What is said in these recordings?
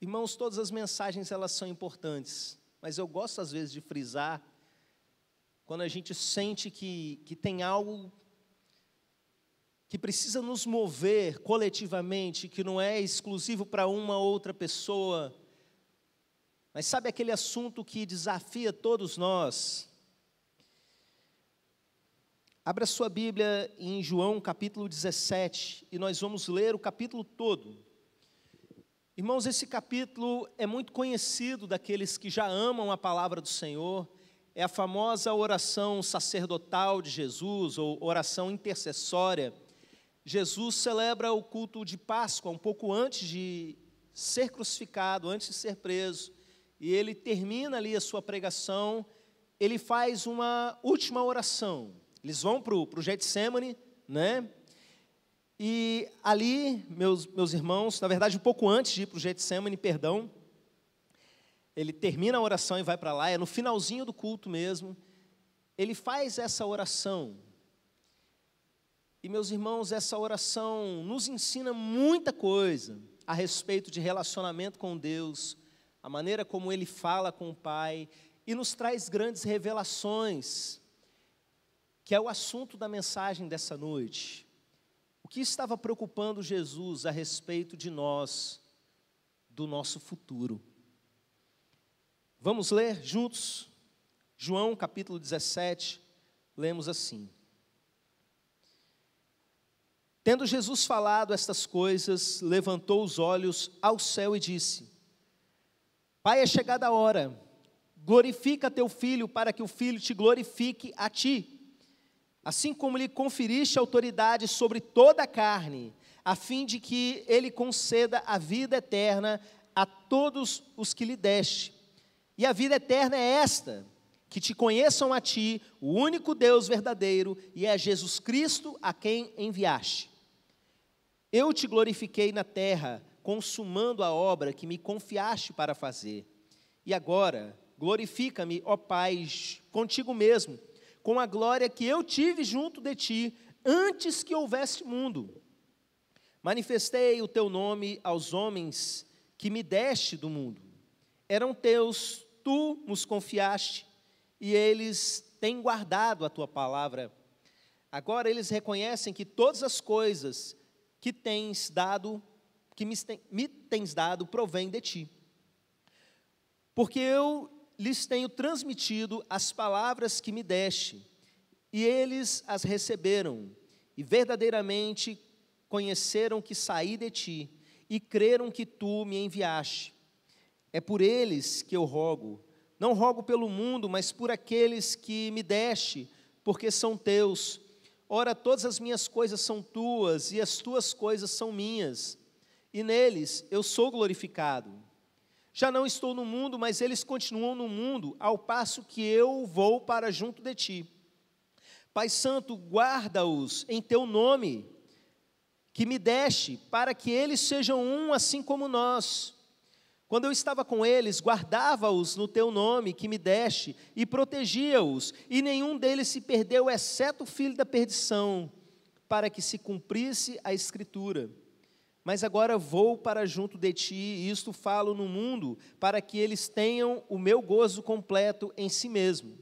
Irmãos, todas as mensagens elas são importantes, mas eu gosto às vezes de frisar quando a gente sente que, que tem algo que precisa nos mover coletivamente, que não é exclusivo para uma outra pessoa. Mas sabe aquele assunto que desafia todos nós? Abra sua Bíblia em João capítulo 17 e nós vamos ler o capítulo todo. Irmãos, esse capítulo é muito conhecido daqueles que já amam a palavra do Senhor. É a famosa oração sacerdotal de Jesus, ou oração intercessória. Jesus celebra o culto de Páscoa um pouco antes de ser crucificado, antes de ser preso. E ele termina ali a sua pregação, ele faz uma última oração. Eles vão para o Getsemane, né? E ali, meus, meus irmãos, na verdade, um pouco antes de ir para o Getsemane, perdão, ele termina a oração e vai para lá, é no finalzinho do culto mesmo, ele faz essa oração. E, meus irmãos, essa oração nos ensina muita coisa a respeito de relacionamento com Deus, a maneira como ele fala com o Pai, e nos traz grandes revelações, que é o assunto da mensagem dessa noite. O que estava preocupando Jesus a respeito de nós, do nosso futuro? Vamos ler juntos? João capítulo 17, lemos assim. Tendo Jesus falado estas coisas, levantou os olhos ao céu e disse: Pai, é chegada a hora, glorifica teu filho, para que o filho te glorifique a ti assim como lhe conferiste autoridade sobre toda a carne, a fim de que ele conceda a vida eterna a todos os que lhe deste. E a vida eterna é esta: que te conheçam a ti, o único Deus verdadeiro, e a é Jesus Cristo a quem enviaste. Eu te glorifiquei na terra, consumando a obra que me confiaste para fazer. E agora, glorifica-me, ó Pai, contigo mesmo com a glória que eu tive junto de ti antes que houvesse mundo. Manifestei o teu nome aos homens que me deste do mundo. Eram teus, tu nos confiaste, e eles têm guardado a tua palavra. Agora eles reconhecem que todas as coisas que tens dado, que me, me tens dado, provém de ti. Porque eu lhes tenho transmitido as palavras que me deste, e eles as receberam, e verdadeiramente conheceram que saí de ti, e creram que tu me enviaste. É por eles que eu rogo, não rogo pelo mundo, mas por aqueles que me deste, porque são teus. Ora, todas as minhas coisas são tuas, e as tuas coisas são minhas, e neles eu sou glorificado. Já não estou no mundo, mas eles continuam no mundo, ao passo que eu vou para junto de ti. Pai Santo, guarda-os em teu nome, que me deste, para que eles sejam um assim como nós. Quando eu estava com eles, guardava-os no teu nome, que me deste, e protegia-os, e nenhum deles se perdeu, exceto o filho da perdição, para que se cumprisse a Escritura mas agora vou para junto de ti, e isto falo no mundo, para que eles tenham o meu gozo completo em si mesmo.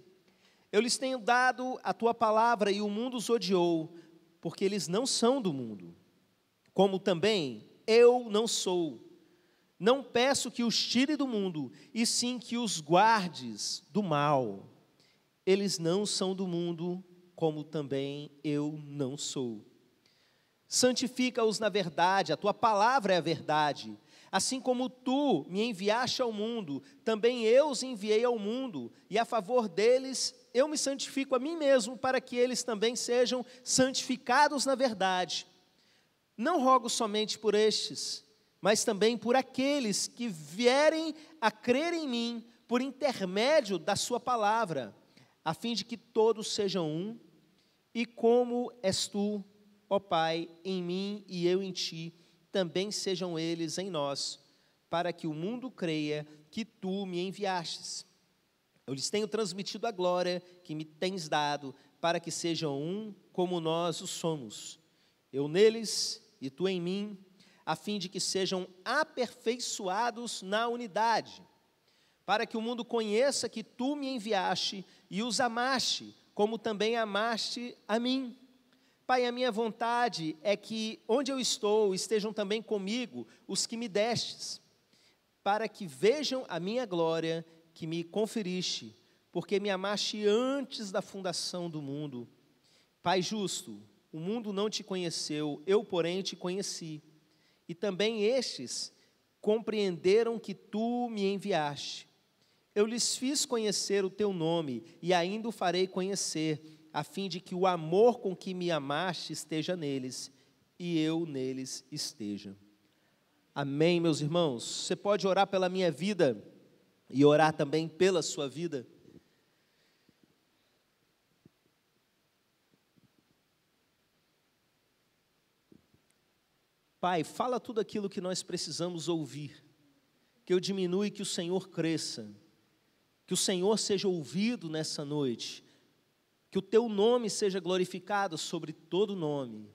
Eu lhes tenho dado a tua palavra e o mundo os odiou, porque eles não são do mundo, como também eu não sou. Não peço que os tire do mundo, e sim que os guardes do mal. Eles não são do mundo, como também eu não sou. Santifica-os na verdade, a tua palavra é a verdade. Assim como tu me enviaste ao mundo, também eu os enviei ao mundo, e a favor deles eu me santifico a mim mesmo, para que eles também sejam santificados na verdade. Não rogo somente por estes, mas também por aqueles que vierem a crer em mim por intermédio da Sua palavra, a fim de que todos sejam um, e como és tu, ó Pai, em mim e eu em ti, também sejam eles em nós, para que o mundo creia que tu me enviastes. Eu lhes tenho transmitido a glória que me tens dado, para que sejam um como nós o somos. Eu neles e tu em mim, a fim de que sejam aperfeiçoados na unidade, para que o mundo conheça que tu me enviaste e os amaste, como também amaste a mim. Pai, a minha vontade é que onde eu estou estejam também comigo os que me destes, para que vejam a minha glória que me conferiste, porque me amaste antes da fundação do mundo. Pai justo, o mundo não te conheceu, eu, porém, te conheci. E também estes compreenderam que tu me enviaste. Eu lhes fiz conhecer o teu nome e ainda o farei conhecer a fim de que o amor com que me amaste esteja neles e eu neles esteja. Amém, meus irmãos? Você pode orar pela minha vida e orar também pela sua vida. Pai, fala tudo aquilo que nós precisamos ouvir, que eu diminua e que o Senhor cresça, que o Senhor seja ouvido nessa noite que o teu nome seja glorificado sobre todo nome,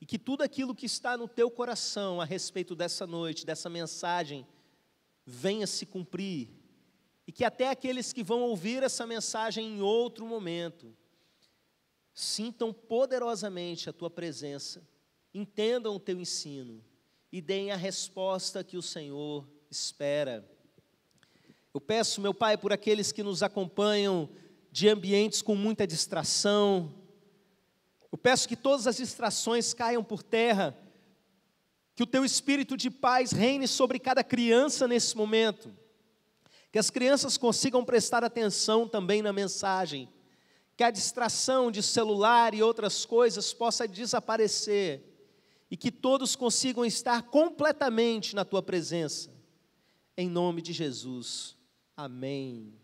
e que tudo aquilo que está no teu coração a respeito dessa noite, dessa mensagem, venha se cumprir, e que até aqueles que vão ouvir essa mensagem em outro momento, sintam poderosamente a tua presença, entendam o teu ensino e deem a resposta que o Senhor espera. Eu peço, meu Pai, por aqueles que nos acompanham de ambientes com muita distração. Eu peço que todas as distrações caiam por terra, que o teu espírito de paz reine sobre cada criança nesse momento, que as crianças consigam prestar atenção também na mensagem, que a distração de celular e outras coisas possa desaparecer e que todos consigam estar completamente na tua presença. Em nome de Jesus. Amém.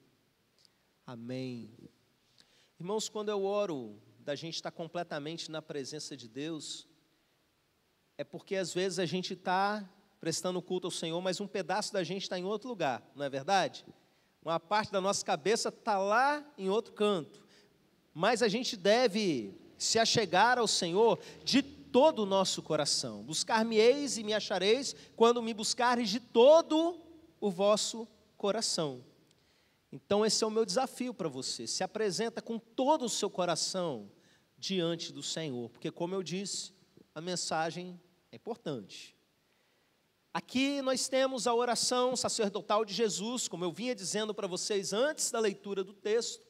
Amém. Irmãos, quando eu oro da gente estar completamente na presença de Deus, é porque às vezes a gente está prestando culto ao Senhor, mas um pedaço da gente está em outro lugar, não é verdade? Uma parte da nossa cabeça está lá em outro canto. Mas a gente deve se achegar ao Senhor de todo o nosso coração. Buscar-me-eis e me achareis quando me buscareis de todo o vosso coração. Então esse é o meu desafio para você. Se apresenta com todo o seu coração diante do Senhor, porque como eu disse, a mensagem é importante. Aqui nós temos a oração sacerdotal de Jesus, como eu vinha dizendo para vocês antes da leitura do texto.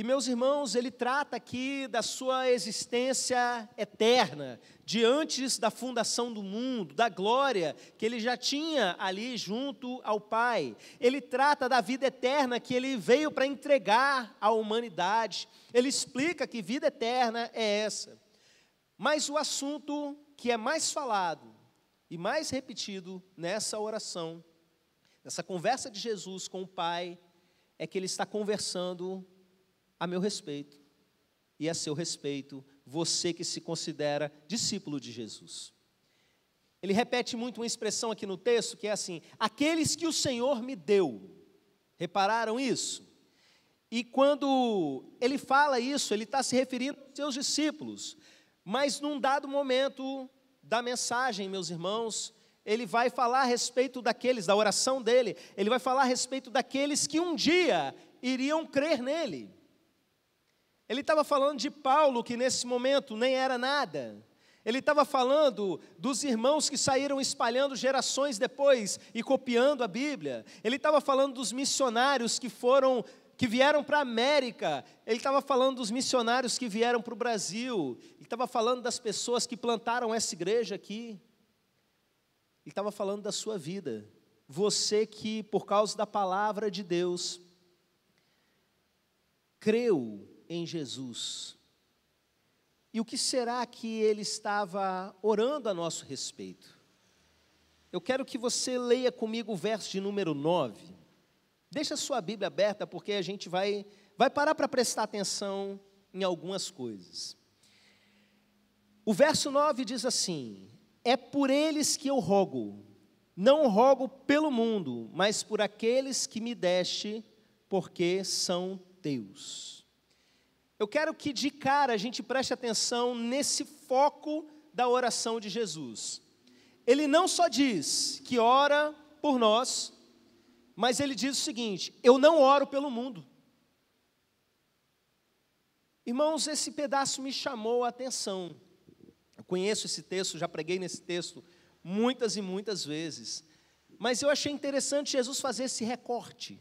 E meus irmãos, ele trata aqui da sua existência eterna, de antes da fundação do mundo, da glória que ele já tinha ali junto ao Pai. Ele trata da vida eterna que ele veio para entregar à humanidade. Ele explica que vida eterna é essa. Mas o assunto que é mais falado e mais repetido nessa oração, nessa conversa de Jesus com o Pai, é que ele está conversando a meu respeito e a é seu respeito, você que se considera discípulo de Jesus. Ele repete muito uma expressão aqui no texto que é assim: aqueles que o Senhor me deu. Repararam isso? E quando ele fala isso, ele está se referindo aos seus discípulos. Mas num dado momento da mensagem, meus irmãos, ele vai falar a respeito daqueles, da oração dele, ele vai falar a respeito daqueles que um dia iriam crer nele. Ele estava falando de Paulo, que nesse momento nem era nada. Ele estava falando dos irmãos que saíram espalhando gerações depois e copiando a Bíblia. Ele estava falando dos missionários que foram que vieram para a América. Ele estava falando dos missionários que vieram para o Brasil. Ele estava falando das pessoas que plantaram essa igreja aqui. Ele estava falando da sua vida. Você que, por causa da palavra de Deus, creu em Jesus. E o que será que ele estava orando a nosso respeito? Eu quero que você leia comigo o verso de número 9. Deixa a sua Bíblia aberta, porque a gente vai, vai parar para prestar atenção em algumas coisas. O verso 9 diz assim: É por eles que eu rogo, não rogo pelo mundo, mas por aqueles que me deste, porque são teus. Eu quero que de cara a gente preste atenção nesse foco da oração de Jesus. Ele não só diz que ora por nós, mas ele diz o seguinte: eu não oro pelo mundo. Irmãos, esse pedaço me chamou a atenção. Eu conheço esse texto, já preguei nesse texto muitas e muitas vezes. Mas eu achei interessante Jesus fazer esse recorte.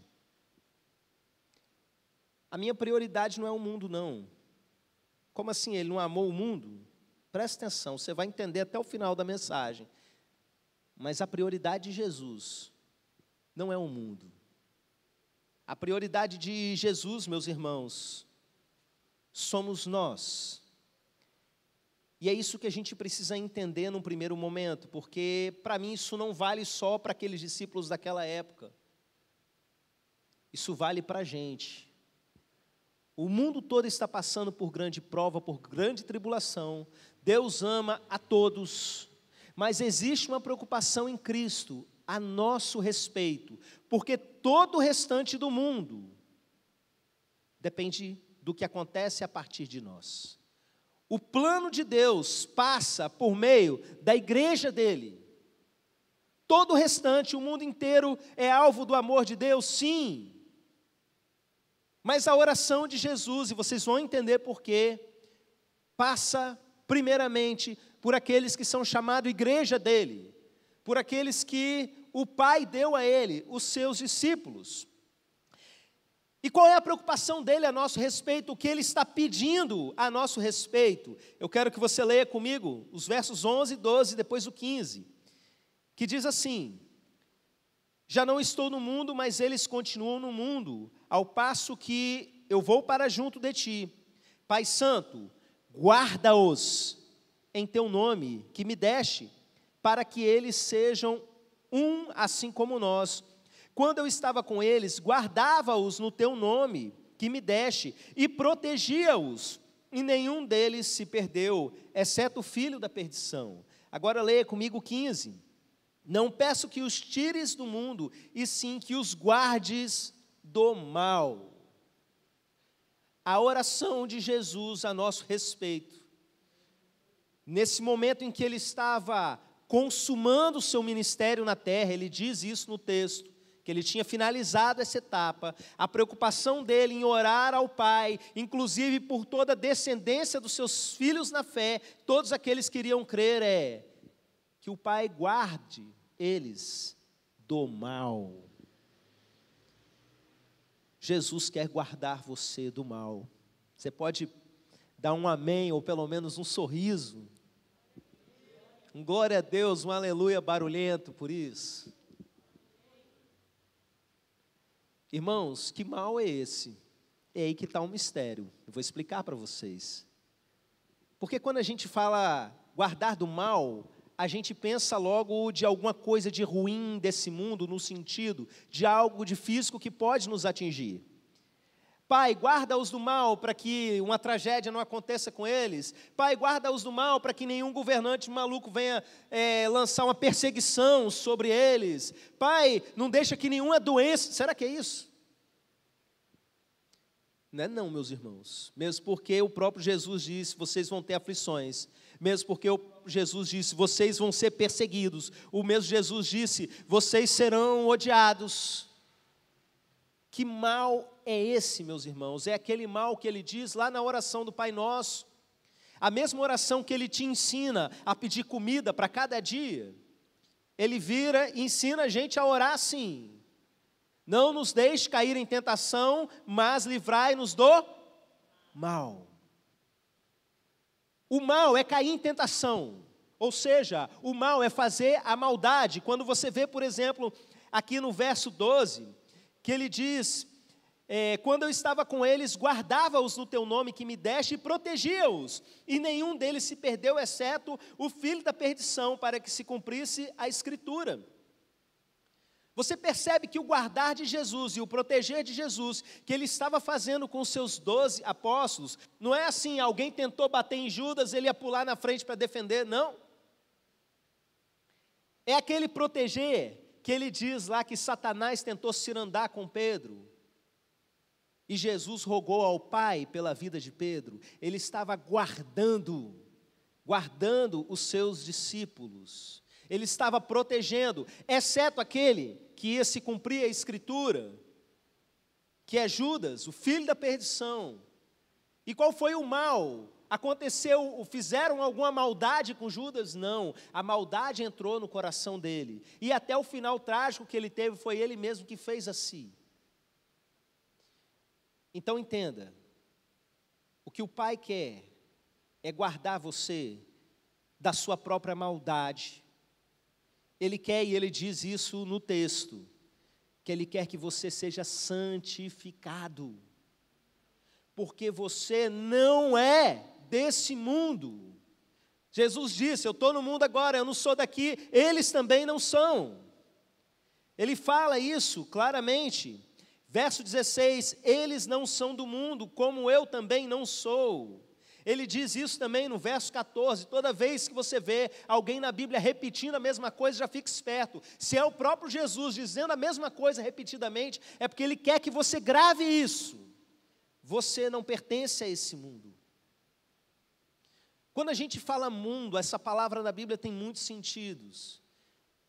A minha prioridade não é o mundo, não. Como assim? Ele não amou o mundo? Presta atenção, você vai entender até o final da mensagem. Mas a prioridade de Jesus não é o mundo. A prioridade de Jesus, meus irmãos, somos nós. E é isso que a gente precisa entender num primeiro momento, porque para mim isso não vale só para aqueles discípulos daquela época. Isso vale para a gente. O mundo todo está passando por grande prova, por grande tribulação. Deus ama a todos, mas existe uma preocupação em Cristo a nosso respeito, porque todo o restante do mundo depende do que acontece a partir de nós. O plano de Deus passa por meio da igreja dele. Todo o restante, o mundo inteiro é alvo do amor de Deus, sim. Mas a oração de Jesus, e vocês vão entender por quê, passa primeiramente por aqueles que são chamados igreja dele, por aqueles que o Pai deu a ele, os seus discípulos. E qual é a preocupação dele a nosso respeito, o que ele está pedindo a nosso respeito? Eu quero que você leia comigo os versos 11 e 12, depois o 15, que diz assim: já não estou no mundo, mas eles continuam no mundo, ao passo que eu vou para junto de ti. Pai Santo, guarda-os em teu nome que me deste, para que eles sejam um assim como nós. Quando eu estava com eles, guardava-os no teu nome que me deste e protegia-os, e nenhum deles se perdeu, exceto o filho da perdição. Agora leia comigo 15. Não peço que os tires do mundo, e sim que os guardes do mal. A oração de Jesus a nosso respeito. Nesse momento em que ele estava consumando o seu ministério na terra, ele diz isso no texto, que ele tinha finalizado essa etapa, a preocupação dele em orar ao Pai, inclusive por toda a descendência dos seus filhos na fé, todos aqueles que iriam crer, é que o Pai guarde eles do mal. Jesus quer guardar você do mal. Você pode dar um amém ou pelo menos um sorriso. Um glória a Deus, um aleluia barulhento por isso. Irmãos, que mal é esse? É aí que está o um mistério. Eu vou explicar para vocês. Porque quando a gente fala guardar do mal, a gente pensa logo de alguma coisa de ruim desse mundo, no sentido de algo de físico que pode nos atingir. Pai, guarda-os do mal para que uma tragédia não aconteça com eles. Pai, guarda-os do mal para que nenhum governante maluco venha é, lançar uma perseguição sobre eles. Pai, não deixa que nenhuma doença. Será que é isso? Não é não, meus irmãos. Mesmo porque o próprio Jesus disse: vocês vão ter aflições. Mesmo porque o próprio Jesus disse: vocês vão ser perseguidos. O mesmo Jesus disse: vocês serão odiados. Que mal é esse, meus irmãos? É aquele mal que ele diz lá na oração do Pai Nosso. A mesma oração que ele te ensina a pedir comida para cada dia, ele vira e ensina a gente a orar assim. Não nos deixe cair em tentação, mas livrai-nos do mal. O mal é cair em tentação. Ou seja, o mal é fazer a maldade. Quando você vê, por exemplo, aqui no verso 12, que ele diz: é, Quando eu estava com eles, guardava-os no teu nome que me deste e protegia-os, e nenhum deles se perdeu, exceto o filho da perdição, para que se cumprisse a escritura. Você percebe que o guardar de Jesus e o proteger de Jesus, que ele estava fazendo com os seus doze apóstolos, não é assim, alguém tentou bater em Judas, ele ia pular na frente para defender, não. É aquele proteger que ele diz lá que Satanás tentou cirandar com Pedro. E Jesus rogou ao Pai pela vida de Pedro. Ele estava guardando, guardando os seus discípulos. Ele estava protegendo, exceto aquele que ia se cumprir a escritura, que é Judas, o filho da perdição. E qual foi o mal? Aconteceu, fizeram alguma maldade com Judas? Não, a maldade entrou no coração dele. E até o final trágico que ele teve foi ele mesmo que fez assim. Então entenda: o que o Pai quer é guardar você da sua própria maldade, ele quer, e ele diz isso no texto, que ele quer que você seja santificado, porque você não é desse mundo. Jesus disse: Eu estou no mundo agora, eu não sou daqui, eles também não são. Ele fala isso claramente. Verso 16: Eles não são do mundo, como eu também não sou. Ele diz isso também no verso 14. Toda vez que você vê alguém na Bíblia repetindo a mesma coisa, já fica esperto. Se é o próprio Jesus dizendo a mesma coisa repetidamente, é porque ele quer que você grave isso. Você não pertence a esse mundo. Quando a gente fala mundo, essa palavra na Bíblia tem muitos sentidos.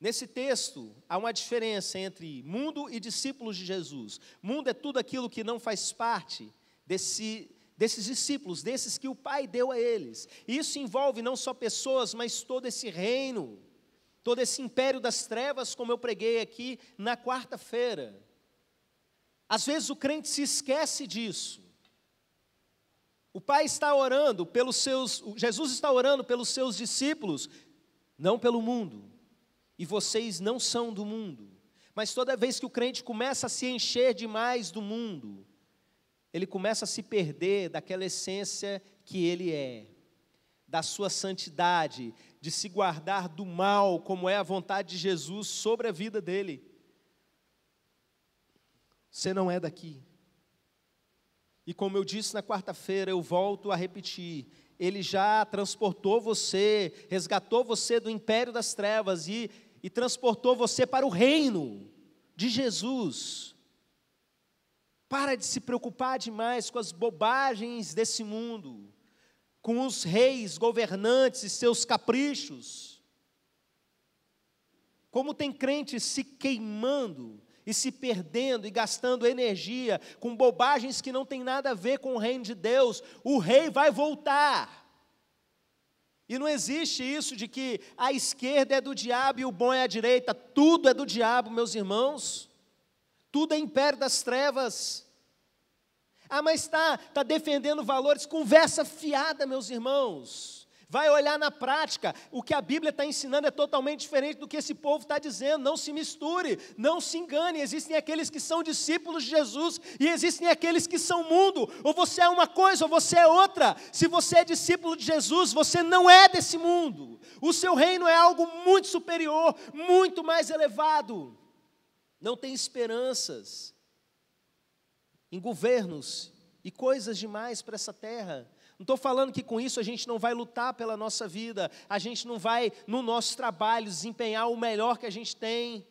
Nesse texto, há uma diferença entre mundo e discípulos de Jesus. Mundo é tudo aquilo que não faz parte desse desses discípulos, desses que o Pai deu a eles. Isso envolve não só pessoas, mas todo esse reino, todo esse império das trevas, como eu preguei aqui na quarta-feira. Às vezes o crente se esquece disso. O Pai está orando pelos seus, Jesus está orando pelos seus discípulos, não pelo mundo. E vocês não são do mundo. Mas toda vez que o crente começa a se encher demais do mundo, ele começa a se perder daquela essência que ele é, da sua santidade, de se guardar do mal, como é a vontade de Jesus sobre a vida dele. Você não é daqui. E como eu disse na quarta-feira, eu volto a repetir: Ele já transportou você, resgatou você do império das trevas e, e transportou você para o reino de Jesus para de se preocupar demais com as bobagens desse mundo, com os reis, governantes e seus caprichos. Como tem crente se queimando e se perdendo e gastando energia com bobagens que não tem nada a ver com o reino de Deus, o rei vai voltar. E não existe isso de que a esquerda é do diabo e o bom é a direita, tudo é do diabo, meus irmãos tudo é pé das trevas. Ah, mas está tá defendendo valores, conversa fiada, meus irmãos. Vai olhar na prática, o que a Bíblia está ensinando é totalmente diferente do que esse povo está dizendo. Não se misture, não se engane. Existem aqueles que são discípulos de Jesus e existem aqueles que são mundo. Ou você é uma coisa ou você é outra. Se você é discípulo de Jesus, você não é desse mundo. O seu reino é algo muito superior, muito mais elevado não tem esperanças em governos e coisas demais para essa terra. Não estou falando que com isso a gente não vai lutar pela nossa vida, a gente não vai, no nosso trabalho, desempenhar o melhor que a gente tem.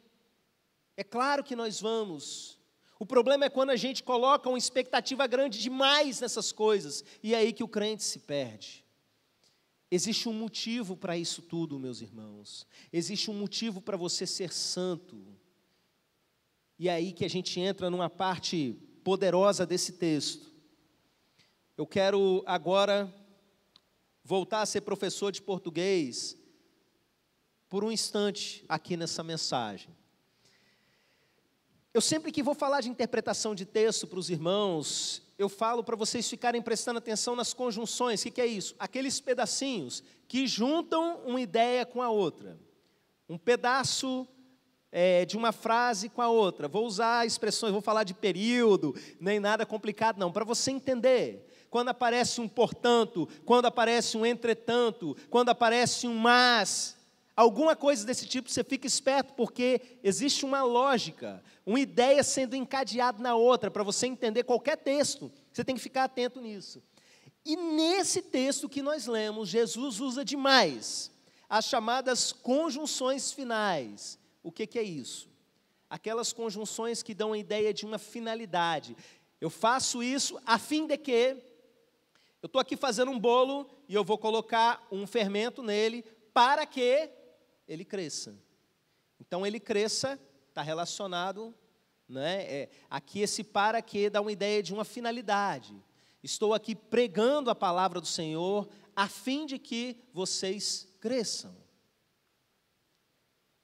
É claro que nós vamos. O problema é quando a gente coloca uma expectativa grande demais nessas coisas, e é aí que o crente se perde. Existe um motivo para isso tudo, meus irmãos. Existe um motivo para você ser santo. E é aí que a gente entra numa parte poderosa desse texto. Eu quero agora voltar a ser professor de português por um instante aqui nessa mensagem. Eu sempre que vou falar de interpretação de texto para os irmãos, eu falo para vocês ficarem prestando atenção nas conjunções. O que, que, é isso? Aqueles pedacinhos que juntam uma ideia com a outra. Um pedaço é, de uma frase com a outra. Vou usar expressões, vou falar de período, nem nada complicado, não, para você entender. Quando aparece um portanto, quando aparece um entretanto, quando aparece um mas, alguma coisa desse tipo, você fica esperto, porque existe uma lógica, uma ideia sendo encadeada na outra, para você entender qualquer texto, você tem que ficar atento nisso. E nesse texto que nós lemos, Jesus usa demais as chamadas conjunções finais. O que, que é isso? Aquelas conjunções que dão a ideia de uma finalidade. Eu faço isso a fim de que. Eu estou aqui fazendo um bolo e eu vou colocar um fermento nele para que ele cresça. Então, ele cresça está relacionado. Né? É, aqui, esse para que dá uma ideia de uma finalidade. Estou aqui pregando a palavra do Senhor a fim de que vocês cresçam.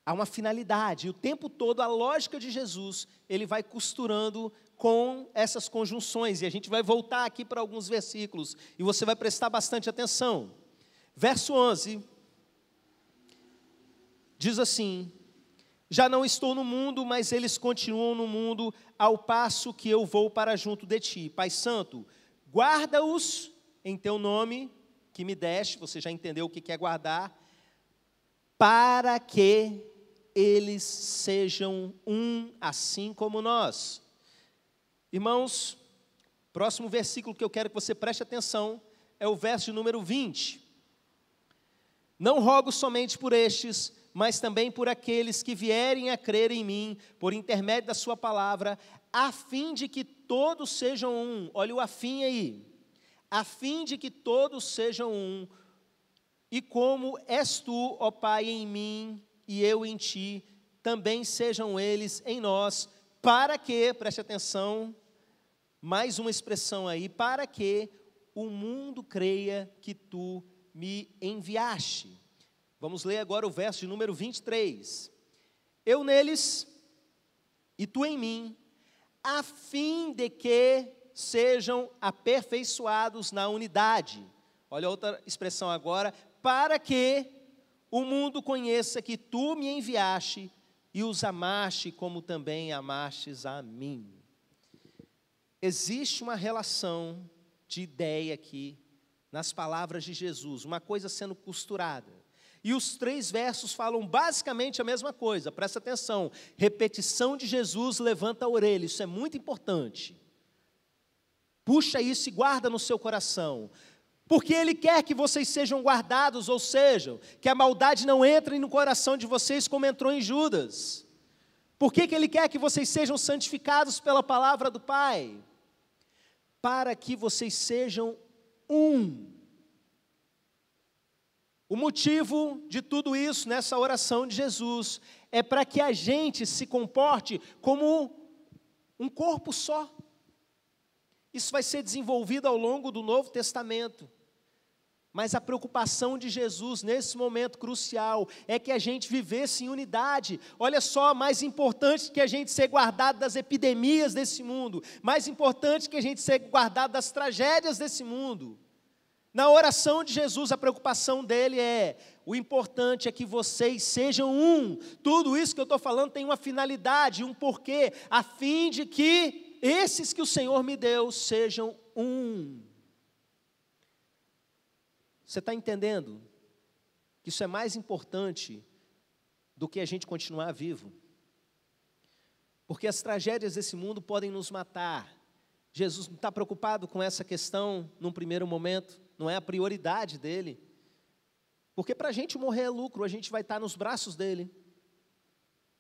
Há uma finalidade. E o tempo todo, a lógica de Jesus, ele vai costurando com essas conjunções. E a gente vai voltar aqui para alguns versículos. E você vai prestar bastante atenção. Verso 11 diz assim: Já não estou no mundo, mas eles continuam no mundo, ao passo que eu vou para junto de ti. Pai Santo, guarda-os em teu nome, que me deste, você já entendeu o que é guardar, para que eles sejam um, assim como nós. Irmãos, próximo versículo que eu quero que você preste atenção é o verso número 20. Não rogo somente por estes, mas também por aqueles que vierem a crer em mim, por intermédio da Sua palavra, a fim de que todos sejam um. Olha o afim aí. A fim de que todos sejam um. E como és tu, ó Pai, em mim e eu em ti, também sejam eles em nós, para que, preste atenção, mais uma expressão aí, para que o mundo creia que tu me enviaste. Vamos ler agora o verso de número 23. Eu neles e tu em mim, a fim de que sejam aperfeiçoados na unidade. Olha outra expressão agora, para que o mundo conheça que tu me enviaste e os amaste como também amastes a mim. Existe uma relação de ideia aqui nas palavras de Jesus, uma coisa sendo costurada. E os três versos falam basicamente a mesma coisa, presta atenção. Repetição de Jesus levanta a orelha, isso é muito importante. Puxa isso e guarda no seu coração. Porque Ele quer que vocês sejam guardados, ou seja, que a maldade não entre no coração de vocês como entrou em Judas. Por que, que Ele quer que vocês sejam santificados pela palavra do Pai? Para que vocês sejam um. O motivo de tudo isso nessa oração de Jesus é para que a gente se comporte como um corpo só. Isso vai ser desenvolvido ao longo do Novo Testamento. Mas a preocupação de Jesus nesse momento crucial é que a gente vivesse em unidade. Olha só, mais importante que a gente ser guardado das epidemias desse mundo, mais importante que a gente ser guardado das tragédias desse mundo. Na oração de Jesus, a preocupação dele é: o importante é que vocês sejam um. Tudo isso que eu estou falando tem uma finalidade, um porquê, a fim de que esses que o Senhor me deu sejam um. Você está entendendo que isso é mais importante do que a gente continuar vivo? Porque as tragédias desse mundo podem nos matar. Jesus não está preocupado com essa questão num primeiro momento, não é a prioridade dele. Porque para a gente morrer é lucro, a gente vai estar tá nos braços dele.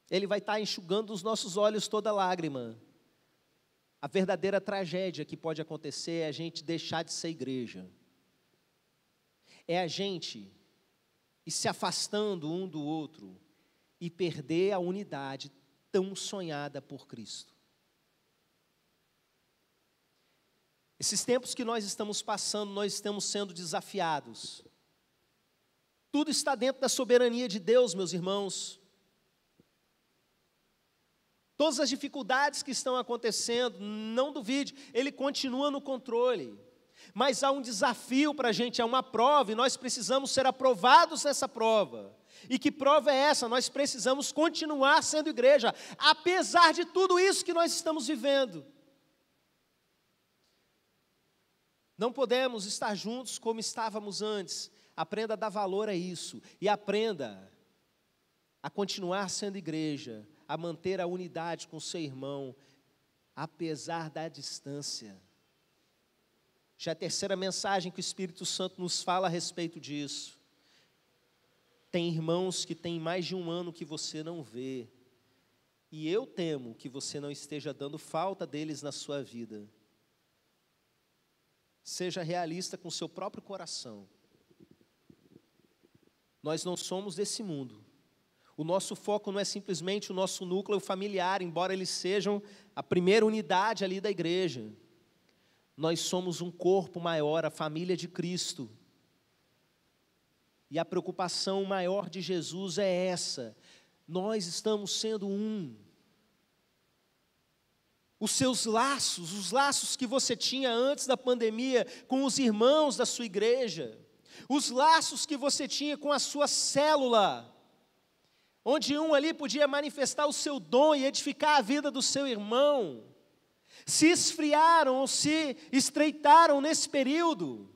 Ele vai estar tá enxugando os nossos olhos toda lágrima. A verdadeira tragédia que pode acontecer é a gente deixar de ser igreja. É a gente ir se afastando um do outro e perder a unidade tão sonhada por Cristo. Esses tempos que nós estamos passando, nós estamos sendo desafiados. Tudo está dentro da soberania de Deus, meus irmãos todas as dificuldades que estão acontecendo, não duvide, Ele continua no controle. Mas há um desafio para a gente, há é uma prova, e nós precisamos ser aprovados nessa prova. E que prova é essa? Nós precisamos continuar sendo igreja, apesar de tudo isso que nós estamos vivendo. Não podemos estar juntos como estávamos antes. Aprenda a dar valor a isso e aprenda a continuar sendo igreja, a manter a unidade com seu irmão, apesar da distância. Já é a terceira mensagem que o Espírito Santo nos fala a respeito disso. Tem irmãos que têm mais de um ano que você não vê, e eu temo que você não esteja dando falta deles na sua vida. Seja realista com seu próprio coração. Nós não somos desse mundo. O nosso foco não é simplesmente o nosso núcleo familiar, embora eles sejam a primeira unidade ali da igreja. Nós somos um corpo maior, a família de Cristo. E a preocupação maior de Jesus é essa: nós estamos sendo um. Os seus laços, os laços que você tinha antes da pandemia com os irmãos da sua igreja, os laços que você tinha com a sua célula, onde um ali podia manifestar o seu dom e edificar a vida do seu irmão, se esfriaram ou se estreitaram nesse período.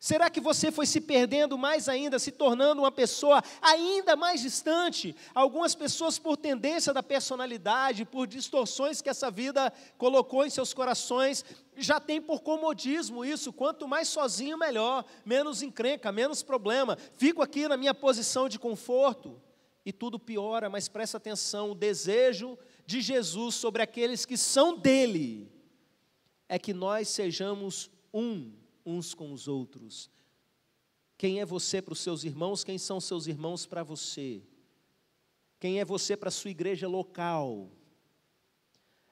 Será que você foi se perdendo mais ainda, se tornando uma pessoa ainda mais distante? Algumas pessoas, por tendência da personalidade, por distorções que essa vida colocou em seus corações, já tem por comodismo isso. Quanto mais sozinho, melhor, menos encrenca, menos problema. Fico aqui na minha posição de conforto e tudo piora, mas presta atenção: o desejo de Jesus sobre aqueles que são dele é que nós sejamos um uns com os outros. Quem é você para os seus irmãos? Quem são seus irmãos para você? Quem é você para a sua igreja local?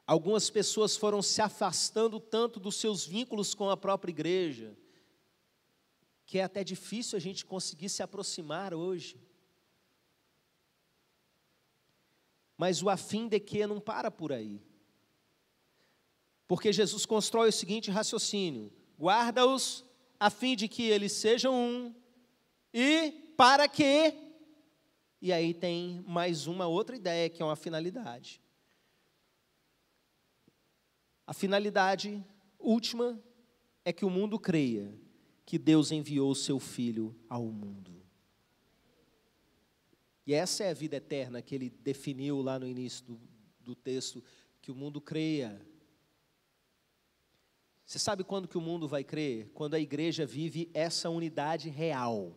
Algumas pessoas foram se afastando tanto dos seus vínculos com a própria igreja, que é até difícil a gente conseguir se aproximar hoje. Mas o afim de que não para por aí. Porque Jesus constrói o seguinte raciocínio: Guarda-os a fim de que eles sejam um e para que. E aí tem mais uma outra ideia que é uma finalidade. A finalidade última é que o mundo creia que Deus enviou o seu Filho ao mundo. E essa é a vida eterna que ele definiu lá no início do, do texto: que o mundo creia você sabe quando que o mundo vai crer? Quando a igreja vive essa unidade real.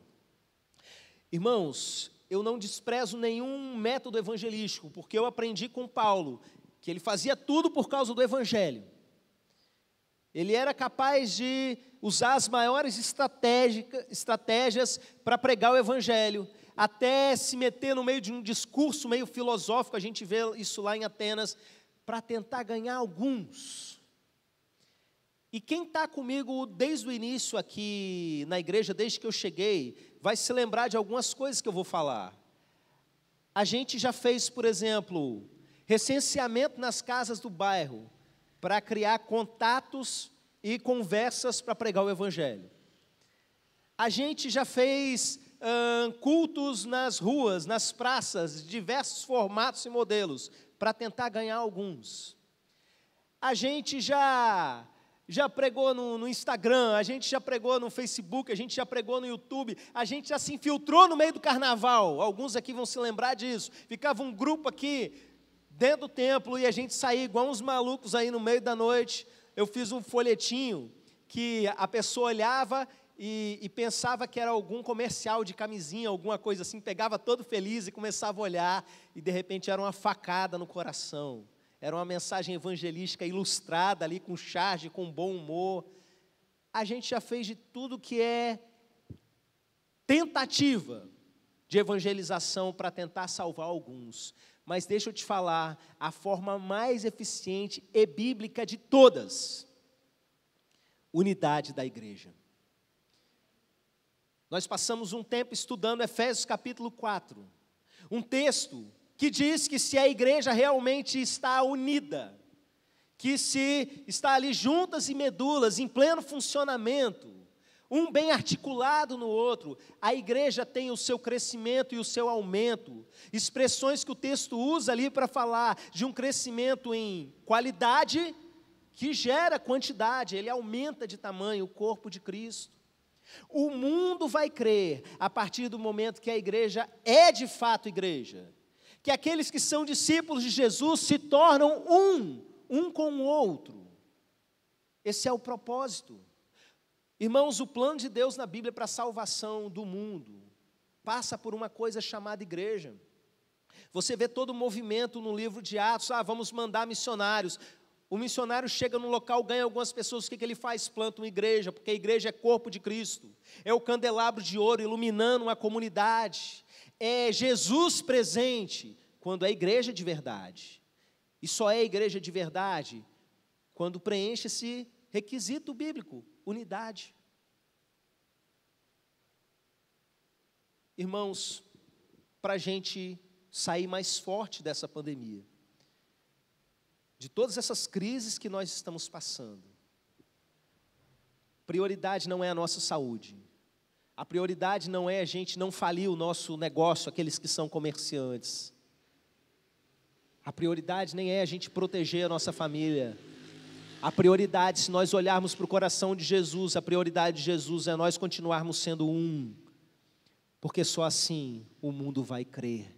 Irmãos, eu não desprezo nenhum método evangelístico, porque eu aprendi com Paulo que ele fazia tudo por causa do evangelho. Ele era capaz de usar as maiores estratégias para pregar o evangelho, até se meter no meio de um discurso meio filosófico, a gente vê isso lá em Atenas, para tentar ganhar alguns. E quem está comigo desde o início aqui na igreja, desde que eu cheguei, vai se lembrar de algumas coisas que eu vou falar. A gente já fez, por exemplo, recenseamento nas casas do bairro para criar contatos e conversas para pregar o evangelho. A gente já fez hum, cultos nas ruas, nas praças, diversos formatos e modelos para tentar ganhar alguns. A gente já já pregou no, no, Instagram, a gente já pregou no Facebook, a gente já pregou no YouTube, a gente já se infiltrou no meio do carnaval. Alguns aqui vão se lembrar disso. Ficava um grupo aqui dentro do templo e a gente saía igual uns malucos aí no meio da noite. Eu fiz um folhetinho que a pessoa olhava e, e, pensava que era algum comercial de camisinha, alguma coisa assim, pegava todo feliz e começava a olhar, e de repente era uma facada no coração era uma mensagem evangelística ilustrada ali, com charge, com bom humor. A gente já fez de tudo que é tentativa de evangelização para tentar salvar alguns. Mas deixa eu te falar, a forma mais eficiente e bíblica de todas: unidade da igreja. Nós passamos um tempo estudando Efésios capítulo 4, um texto que diz que se a igreja realmente está unida, que se está ali juntas e medulas, em pleno funcionamento, um bem articulado no outro, a igreja tem o seu crescimento e o seu aumento. Expressões que o texto usa ali para falar de um crescimento em qualidade que gera quantidade, ele aumenta de tamanho o corpo de Cristo. O mundo vai crer a partir do momento que a igreja é de fato igreja que aqueles que são discípulos de Jesus se tornam um, um com o outro. Esse é o propósito. Irmãos, o plano de Deus na Bíblia para a salvação do mundo passa por uma coisa chamada igreja. Você vê todo o movimento no livro de Atos, ah, vamos mandar missionários. O missionário chega num local, ganha algumas pessoas, o que, que ele faz? Planta uma igreja, porque a igreja é corpo de Cristo, é o candelabro de ouro iluminando uma comunidade, é Jesus presente quando é igreja de verdade. E só é igreja de verdade quando preenche esse requisito bíblico, unidade. Irmãos, para a gente sair mais forte dessa pandemia, de todas essas crises que nós estamos passando, prioridade não é a nossa saúde, a prioridade não é a gente não falir o nosso negócio, aqueles que são comerciantes. A prioridade nem é a gente proteger a nossa família. A prioridade, se nós olharmos para o coração de Jesus, a prioridade de Jesus é nós continuarmos sendo um, porque só assim o mundo vai crer.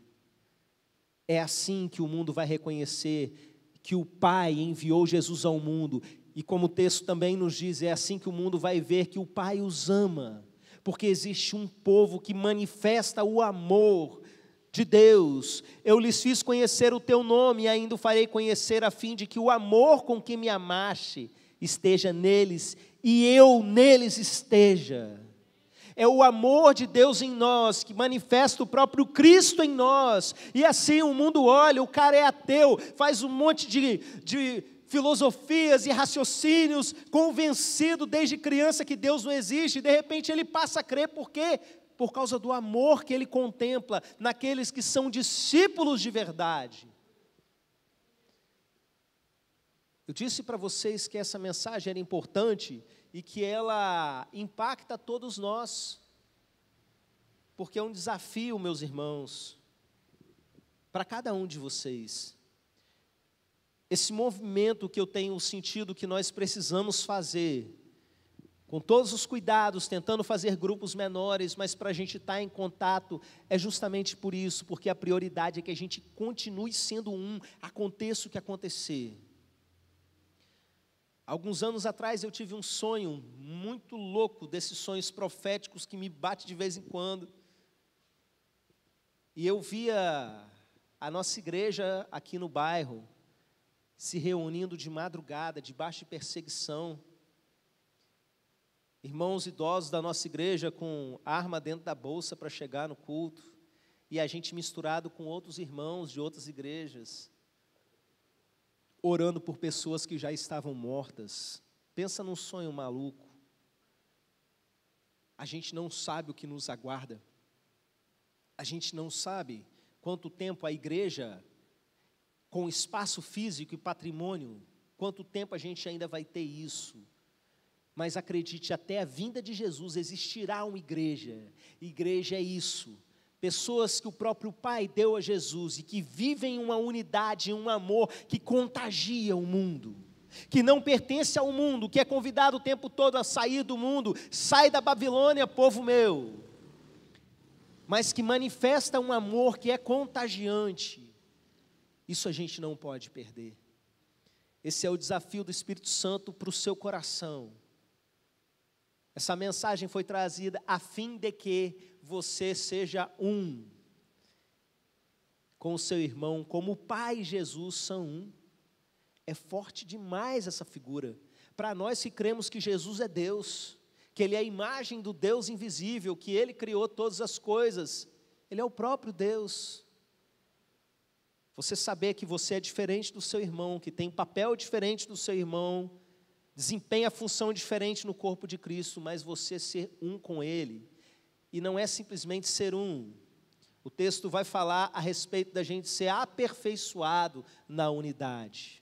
É assim que o mundo vai reconhecer que o Pai enviou Jesus ao mundo, e como o texto também nos diz, é assim que o mundo vai ver que o Pai os ama porque existe um povo que manifesta o amor de Deus. Eu lhes fiz conhecer o teu nome e ainda o farei conhecer, a fim de que o amor com que me amaste esteja neles e eu neles esteja. É o amor de Deus em nós que manifesta o próprio Cristo em nós. E assim o mundo olha, o cara é ateu, faz um monte de, de filosofias e raciocínios, convencido desde criança que Deus não existe, de repente ele passa a crer por quê? Por causa do amor que ele contempla naqueles que são discípulos de verdade. Eu disse para vocês que essa mensagem era importante e que ela impacta todos nós, porque é um desafio, meus irmãos, para cada um de vocês esse movimento que eu tenho sentido que nós precisamos fazer, com todos os cuidados, tentando fazer grupos menores, mas para a gente estar tá em contato, é justamente por isso, porque a prioridade é que a gente continue sendo um, aconteça o que acontecer. Alguns anos atrás eu tive um sonho muito louco, desses sonhos proféticos que me bate de vez em quando. E eu via a nossa igreja aqui no bairro, se reunindo de madrugada, debaixo de perseguição. Irmãos idosos da nossa igreja com arma dentro da bolsa para chegar no culto, e a gente misturado com outros irmãos de outras igrejas, orando por pessoas que já estavam mortas. Pensa num sonho maluco. A gente não sabe o que nos aguarda. A gente não sabe quanto tempo a igreja com espaço físico e patrimônio, quanto tempo a gente ainda vai ter isso? Mas acredite, até a vinda de Jesus existirá uma igreja. Igreja é isso. Pessoas que o próprio Pai deu a Jesus e que vivem uma unidade, um amor que contagia o mundo que não pertence ao mundo, que é convidado o tempo todo a sair do mundo, sai da Babilônia, povo meu, mas que manifesta um amor que é contagiante, isso a gente não pode perder. Esse é o desafio do Espírito Santo para o seu coração. Essa mensagem foi trazida a fim de que você seja um com o seu irmão, como o Pai e Jesus são um. É forte demais essa figura. Para nós que cremos que Jesus é Deus, que Ele é a imagem do Deus invisível, que Ele criou todas as coisas, Ele é o próprio Deus. Você saber que você é diferente do seu irmão, que tem um papel diferente do seu irmão, desempenha função diferente no corpo de Cristo, mas você ser um com ele. E não é simplesmente ser um. O texto vai falar a respeito da gente ser aperfeiçoado na unidade.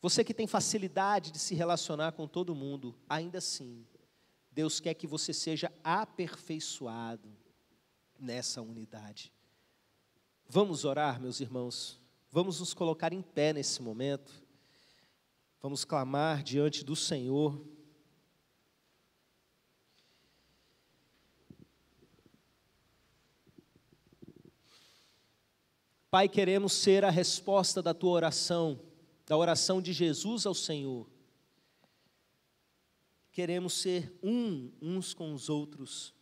Você que tem facilidade de se relacionar com todo mundo, ainda assim, Deus quer que você seja aperfeiçoado nessa unidade. Vamos orar, meus irmãos. Vamos nos colocar em pé nesse momento. Vamos clamar diante do Senhor. Pai, queremos ser a resposta da tua oração, da oração de Jesus ao Senhor. Queremos ser um uns com os outros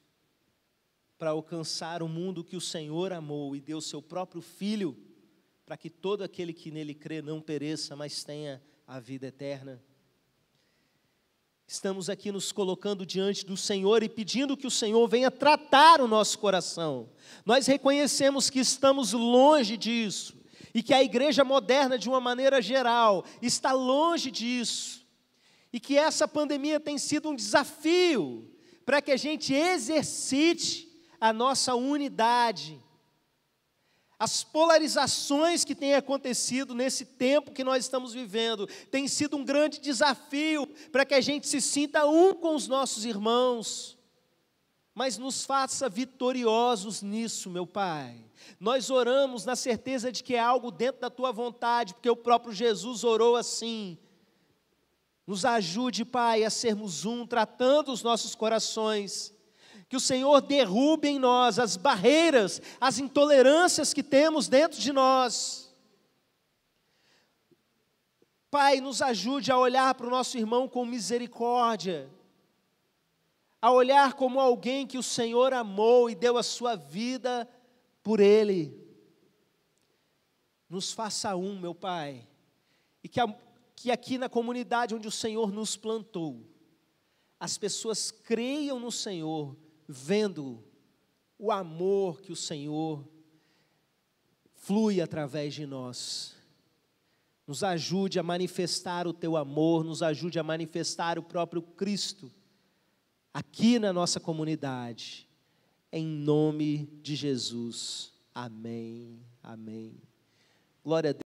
para alcançar o mundo que o Senhor amou e deu seu próprio Filho, para que todo aquele que nele crê não pereça, mas tenha a vida eterna. Estamos aqui nos colocando diante do Senhor e pedindo que o Senhor venha tratar o nosso coração. Nós reconhecemos que estamos longe disso e que a igreja moderna, de uma maneira geral, está longe disso. E que essa pandemia tem sido um desafio para que a gente exercite a nossa unidade. As polarizações que têm acontecido nesse tempo que nós estamos vivendo têm sido um grande desafio para que a gente se sinta um com os nossos irmãos. Mas nos faça vitoriosos nisso, meu Pai. Nós oramos na certeza de que é algo dentro da tua vontade, porque o próprio Jesus orou assim. Nos ajude, Pai, a sermos um, tratando os nossos corações que o Senhor derrube em nós as barreiras, as intolerâncias que temos dentro de nós. Pai, nos ajude a olhar para o nosso irmão com misericórdia, a olhar como alguém que o Senhor amou e deu a sua vida por ele. Nos faça um, meu Pai, e que, a, que aqui na comunidade onde o Senhor nos plantou, as pessoas creiam no Senhor vendo o amor que o Senhor flui através de nós. Nos ajude a manifestar o teu amor, nos ajude a manifestar o próprio Cristo aqui na nossa comunidade. Em nome de Jesus. Amém. Amém. Glória a Deus.